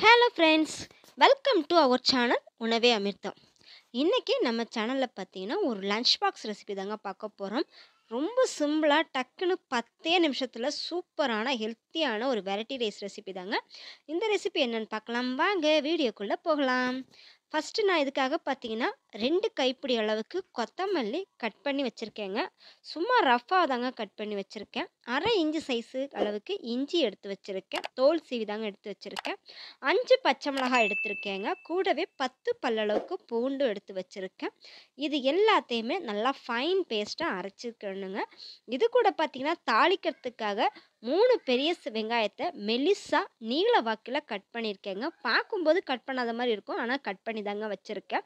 hello friends welcome to our channel உணவே அமிர்தம் இன்றைக்கி நம்ம சேனலில் பார்த்தீங்கன்னா ஒரு லன்ச் பாக்ஸ் ரெசிபி தாங்க பார்க்க போகிறோம் ரொம்ப சிம்பிளாக டக்குன்னு பத்தே நிமிஷத்தில் சூப்பரான ஹெல்த்தியான ஒரு வெரைட்டி ரைஸ் ரெசிபி தாங்க இந்த ரெசிபி என்னென்னு பார்க்கலாம் வாங்க வீடியோக்குள்ளே போகலாம் ஃபஸ்ட்டு நான் இதுக்காக பார்த்தீங்கன்னா ரெண்டு கைப்பிடி அளவுக்கு கொத்தமல்லி கட் பண்ணி வச்சுருக்கேங்க சும்மா ரஃப்பாக தாங்க கட் பண்ணி வச்சுருக்கேன் அரை இஞ்சி சைஸு அளவுக்கு இஞ்சி எடுத்து வச்சுருக்கேன் தோல் சீவி தாங்க எடுத்து வச்சுருக்கேன் அஞ்சு பச்சை மிளகாய் எடுத்திருக்கேங்க கூடவே பத்து பல்லளவுக்கு பூண்டும் எடுத்து வச்சுருக்கேன் இது எல்லாத்தையுமே நல்லா ஃபைன் பேஸ்ட்டாக அரைச்சிக்கணுங்க இது கூட பார்த்தீங்கன்னா தாளிக்கிறதுக்காக மூணு பெரிய வெங்காயத்தை மெலிசாக நீள வாக்கில் கட் பண்ணியிருக்கேங்க பார்க்கும்போது கட் பண்ணாத மாதிரி இருக்கும் ஆனால் கட் பண்ணி தாங்க வச்சுருக்கேன்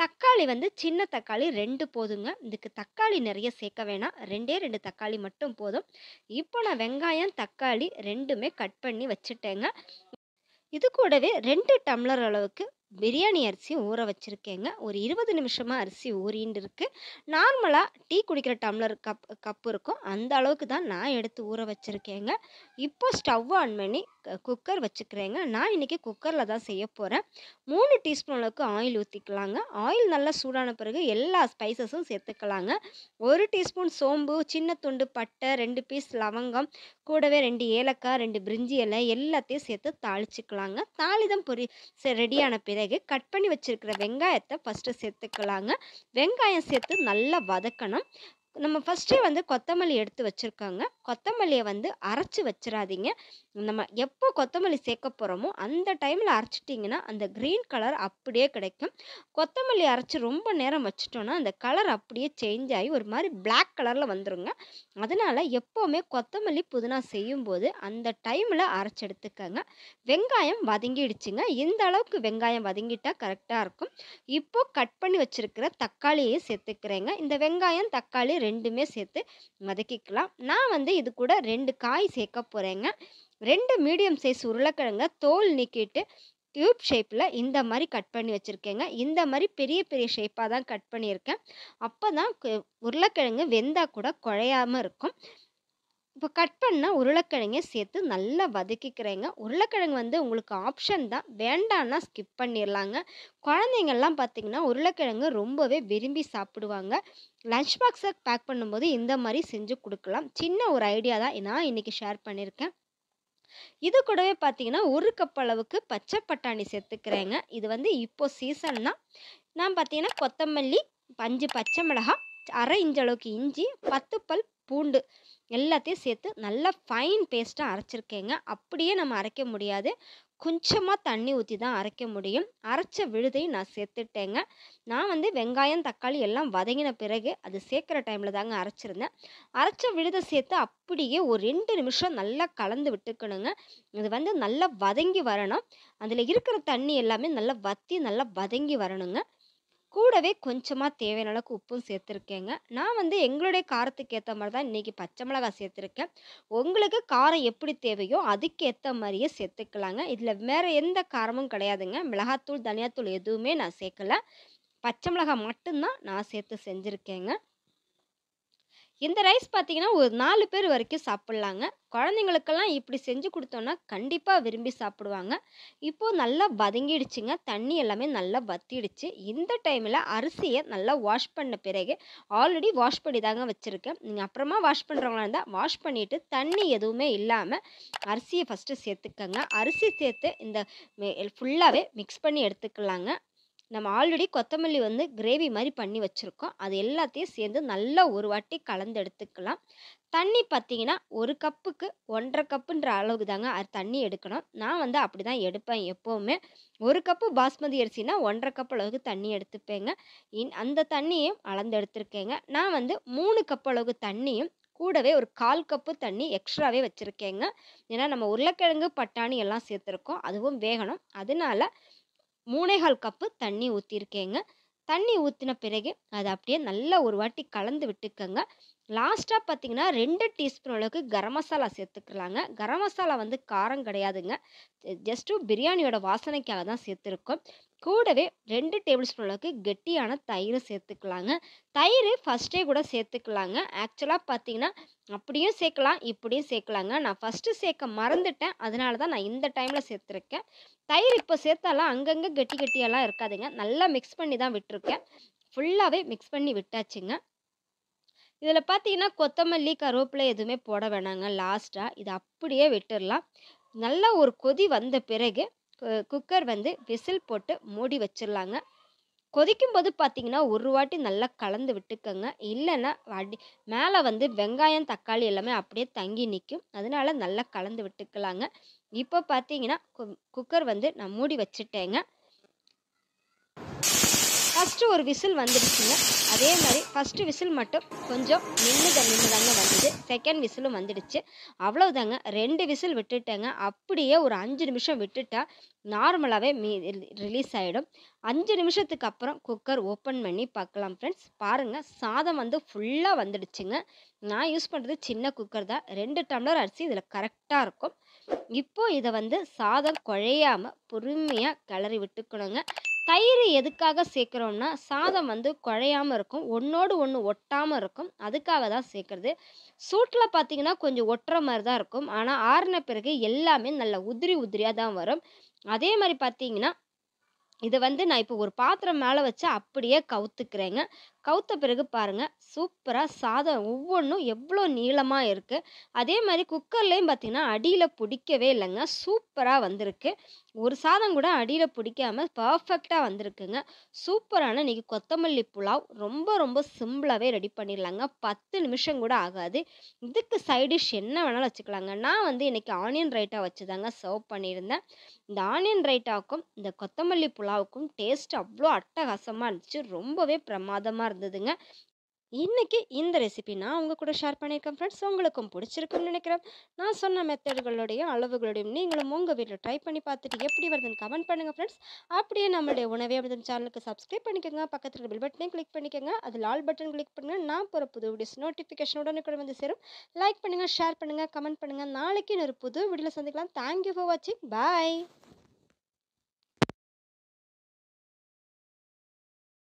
தக்காளி வந்து சின்ன தக்காளி ரெண்டு போதுங்க இதுக்கு தக்காளி நிறைய சேர்க்க வேணாம் ரெண்டே ரெண்டு தக்காளி மட்டும் போதும் இப்போ நான் வெங்காயம் தக்காளி ரெண்டுமே கட் பண்ணி வச்சுட்டேங்க இது கூடவே ரெண்டு டம்ளர் அளவுக்கு பிரியாணி அரிசி ஊற வச்சுருக்கேங்க ஒரு இருபது நிமிஷமாக அரிசி ஊறின்னு இருக்குது நார்மலாக டீ குடிக்கிற டம்ளர் கப் கப் இருக்கும் அந்த அளவுக்கு தான் நான் எடுத்து ஊற வச்சுருக்கேங்க இப்போ ஸ்டவ் ஆன் பண்ணி குக்கர் வச்சுக்கிறேங்க நான் இன்றைக்கி குக்கரில் தான் செய்ய போகிறேன் மூணு டீஸ்பூன் அளவுக்கு ஆயில் ஊற்றிக்கலாங்க ஆயில் நல்லா சூடான பிறகு எல்லா ஸ்பைசஸும் சேர்த்துக்கலாங்க ஒரு டீஸ்பூன் சோம்பு சின்ன துண்டு பட்டை ரெண்டு பீஸ் லவங்கம் கூடவே ரெண்டு ஏலக்காய் ரெண்டு பிரிஞ்சி இலை எல்லாத்தையும் சேர்த்து தாளிச்சுக்கலாங்க தாளிதம் பொரி ரெடியான பிறகு பிறகு கட் பண்ணி வச்சுருக்கிற வெங்காயத்தை ஃபஸ்ட்டு சேர்த்துக்கலாங்க வெங்காயம் சேர்த்து நல்லா வதக்கணும் நம்ம ஃபஸ்ட்டே வந்து கொத்தமல்லி எடுத்து வச்சுருக்காங்க கொத்தமல்லியை வந்து அரைச்சி வச்சிடாதீங்க நம்ம எப்போ கொத்தமல்லி சேர்க்க போகிறோமோ அந்த டைமில் அரைச்சிட்டிங்கன்னா அந்த க்ரீன் கலர் அப்படியே கிடைக்கும் கொத்தமல்லி அரைச்சி ரொம்ப நேரம் வச்சுட்டோன்னா அந்த கலர் அப்படியே சேஞ்ச் ஆகி ஒரு மாதிரி பிளாக் கலரில் வந்துடுங்க அதனால் எப்போவுமே கொத்தமல்லி புதினா செய்யும்போது அந்த டைமில் அரைச்சி எடுத்துக்கங்க வெங்காயம் வதங்கிடுச்சுங்க இந்த அளவுக்கு வெங்காயம் வதங்கிட்டால் கரெக்டாக இருக்கும் இப்போது கட் பண்ணி வச்சுருக்கிற தக்காளியை சேர்த்துக்கிறேங்க இந்த வெங்காயம் தக்காளி ரெண்டுமே சேர்த்து வதக்கிக்கலாம் நான் வந்து இது கூட ரெண்டு காய் சேர்க்க போகிறேங்க ரெண்டு மீடியம் சைஸ் உருளைக்கிழங்க தோல் நீக்கிட்டு டியூப் ஷேப்பில் இந்த மாதிரி கட் பண்ணி வச்சுருக்கேங்க இந்த மாதிரி பெரிய பெரிய ஷேப்பாக தான் கட் பண்ணியிருக்கேன் அப்போ தான் உருளைக்கிழங்கு வெந்தால் கூட குழையாமல் இருக்கும் இப்போ கட் பண்ண உருளைக்கிழங்கை சேர்த்து நல்லா வதக்கிக்கிறேங்க உருளைக்கிழங்கு வந்து உங்களுக்கு ஆப்ஷன் தான் வேண்டான்னா ஸ்கிப் பண்ணிடலாங்க குழந்தைங்கள்லாம் பார்த்திங்கன்னா உருளைக்கிழங்கு ரொம்பவே விரும்பி சாப்பிடுவாங்க லஞ்ச் பாக்ஸை பேக் பண்ணும்போது இந்த மாதிரி செஞ்சு கொடுக்கலாம் சின்ன ஒரு ஐடியா தான் நான் இன்றைக்கி ஷேர் பண்ணியிருக்கேன் இது கூடவே பார்த்தீங்கன்னா ஒரு கப் அளவுக்கு பச்சை பட்டாணி சேர்த்துக்கிறேங்க இது வந்து இப்போது சீசன் தான் நான் பார்த்தீங்கன்னா கொத்தமல்லி பஞ்சு பச்சை மிளகாய் அரை இன்ச் அளவுக்கு இஞ்சி பத்து பல் பூண்டு எல்லாத்தையும் சேர்த்து நல்லா ஃபைன் பேஸ்ட்டாக அரைச்சிருக்கேங்க அப்படியே நம்ம அரைக்க முடியாது கொஞ்சமாக தண்ணி ஊற்றி தான் அரைக்க முடியும் அரைச்ச விழுதையும் நான் சேர்த்துட்டேங்க நான் வந்து வெங்காயம் தக்காளி எல்லாம் வதங்கின பிறகு அது சேர்க்குற டைமில் தாங்க அரைச்சிருந்தேன் அரைச்ச விழுதை சேர்த்து அப்படியே ஒரு ரெண்டு நிமிஷம் நல்லா கலந்து விட்டுக்கணுங்க இது வந்து நல்லா வதங்கி வரணும் அதில் இருக்கிற தண்ணி எல்லாமே நல்லா வற்றி நல்லா வதங்கி வரணுங்க கூடவே கொஞ்சமாக தேவையான அளவுக்கு உப்பும் சேர்த்துருக்கேங்க நான் வந்து எங்களுடைய காரத்துக்கு ஏற்ற மாதிரி தான் இன்றைக்கி பச்சை மிளகாய் சேர்த்துருக்கேன் உங்களுக்கு காரம் எப்படி தேவையோ அதுக்கேற்ற மாதிரியே சேர்த்துக்கலாங்க இதில் வேறு எந்த காரமும் கிடையாதுங்க மிளகாத்தூள் தனியாத்தூள் எதுவுமே நான் சேர்க்கல பச்சை மிளகாய் மட்டும்தான் நான் சேர்த்து செஞ்சுருக்கேங்க இந்த ரைஸ் பார்த்திங்கன்னா ஒரு நாலு பேர் வரைக்கும் சாப்பிட்லாங்க குழந்தைங்களுக்கெல்லாம் இப்படி செஞ்சு கொடுத்தோன்னா கண்டிப்பாக விரும்பி சாப்பிடுவாங்க இப்போது நல்லா வதங்கிடுச்சுங்க தண்ணி எல்லாமே நல்லா வத்திடுச்சு இந்த டைமில் அரிசியை நல்லா வாஷ் பண்ண பிறகு ஆல்ரெடி வாஷ் பண்ணி தாங்க வச்சுருக்கேன் நீங்கள் அப்புறமா வாஷ் பண்ணுறவங்களா இருந்தால் வாஷ் பண்ணிவிட்டு தண்ணி எதுவுமே இல்லாமல் அரிசியை ஃபஸ்ட்டு சேர்த்துக்கங்க அரிசி சேர்த்து இந்த ஃபுல்லாகவே மிக்ஸ் பண்ணி எடுத்துக்கலாங்க நம்ம ஆல்ரெடி கொத்தமல்லி வந்து கிரேவி மாதிரி பண்ணி வச்சுருக்கோம் அது எல்லாத்தையும் சேர்ந்து நல்லா ஒரு வாட்டி கலந்து எடுத்துக்கலாம் தண்ணி பார்த்தீங்கன்னா ஒரு கப்புக்கு ஒன்றரை கப்புன்ற அளவுக்கு தாங்க அது தண்ணி எடுக்கணும் நான் வந்து அப்படி தான் எடுப்பேன் எப்போவுமே ஒரு கப்பு பாஸ்மதி அரிசினா ஒன்றரை கப் அளவுக்கு தண்ணி எடுத்துப்பேங்க இன் அந்த தண்ணியும் அளந்து எடுத்திருக்கேங்க நான் வந்து மூணு கப் அளவுக்கு தண்ணியும் கூடவே ஒரு கால் கப்பு தண்ணி எக்ஸ்ட்ராவே வச்சுருக்கேங்க ஏன்னா நம்ம உருளைக்கிழங்கு பட்டாணி எல்லாம் சேர்த்துருக்கோம் அதுவும் வேகணும் அதனால மூணேகால் கப்பு தண்ணி ஊற்றிருக்கேங்க தண்ணி ஊற்றின பிறகு அதை அப்படியே நல்லா ஒரு வாட்டி கலந்து விட்டுக்கங்க லாஸ்ட்டாக பார்த்தீங்கன்னா ரெண்டு டீஸ்பூன் அளவுக்கு கரம் மசாலா சேர்த்துக்கலாங்க கரம் மசாலா வந்து காரம் கிடையாதுங்க ஜஸ்ட்டு பிரியாணியோட வாசனைக்காக தான் சேர்த்துருக்கோம் கூடவே ரெண்டு டேபிள் ஸ்பூன் அளவுக்கு கெட்டியான தயிர் சேர்த்துக்கலாங்க தயிர் ஃபஸ்ட்டே கூட சேர்த்துக்கலாங்க ஆக்சுவலாக பார்த்தீங்கன்னா அப்படியும் சேர்க்கலாம் இப்படியும் சேர்க்கலாங்க நான் ஃபஸ்ட்டு சேர்க்க மறந்துட்டேன் அதனால தான் நான் இந்த டைமில் சேர்த்துருக்கேன் தயிர் இப்போ சேர்த்தாலாம் அங்கங்கே கெட்டி கெட்டியெல்லாம் இருக்காதுங்க நல்லா மிக்ஸ் பண்ணி தான் விட்டுருக்கேன் ஃபுல்லாகவே மிக்ஸ் பண்ணி விட்டாச்சுங்க இதில் பார்த்தீங்கன்னா கொத்தமல்லி கருவேப்பிலை எதுவுமே போட வேணாங்க லாஸ்ட்டாக இதை அப்படியே விட்டுடலாம் நல்லா ஒரு கொதி வந்த பிறகு குக்கர் வந்து விசில் போட்டு மூடி வச்சிடலாங்க கொதிக்கும் போது பார்த்தீங்கன்னா ஒரு வாட்டி நல்லா கலந்து விட்டுக்கோங்க இல்லைன்னா அடி மேலே வந்து வெங்காயம் தக்காளி எல்லாமே அப்படியே தங்கி நிற்கும் அதனால நல்லா கலந்து விட்டுக்கலாங்க இப்போ பார்த்தீங்கன்னா குக்கர் வந்து நான் மூடி வச்சுட்டேங்க ஃபஸ்ட்டு ஒரு விசில் வந்துடுச்சுங்க அதே மாதிரி ஃபஸ்ட்டு விசில் மட்டும் கொஞ்சம் நின்றுத நின்றுதாங்க வந்துடுச்சு செகண்ட் விசிலும் வந்துடுச்சு அவ்வளோதாங்க ரெண்டு விசில் விட்டுட்டேங்க அப்படியே ஒரு அஞ்சு நிமிஷம் விட்டுட்டா நார்மலாகவே மீ ரிலீஸ் ஆகிடும் அஞ்சு நிமிஷத்துக்கு அப்புறம் குக்கர் ஓப்பன் பண்ணி பார்க்கலாம் ஃப்ரெண்ட்ஸ் பாருங்கள் சாதம் வந்து ஃபுல்லாக வந்துடுச்சுங்க நான் யூஸ் பண்ணுறது சின்ன குக்கர் தான் ரெண்டு டம்ளர் அரிசி இதில் கரெக்டாக இருக்கும் இப்போது இதை வந்து சாதம் குழையாமல் பொறுமையாக கிளறி விட்டுக்கணுங்க தயிர் எதுக்காக சேர்க்குறோம்னா சாதம் வந்து குழையாமல் இருக்கும் ஒன்றோடு ஒன்று ஒட்டாமல் இருக்கும் அதுக்காக தான் சேர்க்குறது சூட்டில் பார்த்தீங்கன்னா கொஞ்சம் ஒட்டுற மாதிரி தான் இருக்கும் ஆனால் ஆறின பிறகு எல்லாமே நல்ல உதிரி உதிரியாக தான் வரும் அதே மாதிரி பார்த்தீங்கன்னா இதை வந்து நான் இப்போ ஒரு பாத்திரம் மேலே வச்சு அப்படியே கவுத்துக்கிறேங்க கவுத்த பிறகு பாருங்கள் சூப்பராக சாதம் ஒவ்வொன்றும் எவ்வளோ நீளமாக இருக்குது அதே மாதிரி குக்கர்லேயும் பார்த்திங்கன்னா அடியில் பிடிக்கவே இல்லைங்க சூப்பராக வந்திருக்கு ஒரு சாதம் கூட அடியில் பிடிக்காமல் பர்ஃபெக்டாக வந்திருக்குங்க சூப்பரான இன்றைக்கி கொத்தமல்லி புலாவ் ரொம்ப ரொம்ப சிம்பிளாகவே ரெடி பண்ணிடலாங்க பத்து நிமிஷம் கூட ஆகாது இதுக்கு சைடிஷ் என்ன வேணாலும் வச்சுக்கலாங்க நான் வந்து இன்றைக்கி ஆனியன் ரைட்டா வச்சுதாங்க சர்வ் பண்ணியிருந்தேன் இந்த ஆனியன் ரைட்டாவுக்கும் இந்த கொத்தமல்லி புலாவுக்கும் டேஸ்ட் அவ்வளோ அட்டகாசமாக இருந்துச்சு ரொம்பவே பிரமாதமாக இருந்ததுங்க இன்றைக்கி இந்த ரெசிபி நான் உங்கள் கூட ஷேர் பண்ணியிருக்கேன் ஃப்ரெண்ட்ஸ் உங்களுக்கும் பிடிச்சிருக்குன்னு நினைக்கிறேன் நான் சொன்ன மெத்தடுகளோடையும் அளவுகளோடையும் நீங்களும் உங்கள் வீட்டில் ட்ரை பண்ணி பார்த்துட்டு எப்படி வருதுன்னு கமெண்ட் பண்ணுங்கள் ஃப்ரெண்ட்ஸ் அப்படியே நம்மளுடைய உணவே அப்படின் சேனலுக்கு சப்ஸ்கிரைப் பண்ணிக்கோங்க பக்கத்தில் பில் பட்டனையும் கிளிக் பண்ணிக்கோங்க அதில் லால் பட்டன் கிளிக் பண்ணுங்கள் நான் போகிற புது வீடியோஸ் நோட்டிஃபிகேஷன் கூட வந்து சேரும் லைக் பண்ணுங்கள் ஷேர் பண்ணுங்கள் கமெண்ட் பண்ணுங்கள் நாளைக்கு இன்னொரு புது வீடியோவில் சந்திக்கலாம் தேங்க்யூ ஃபார் வாட்சிங் பாய்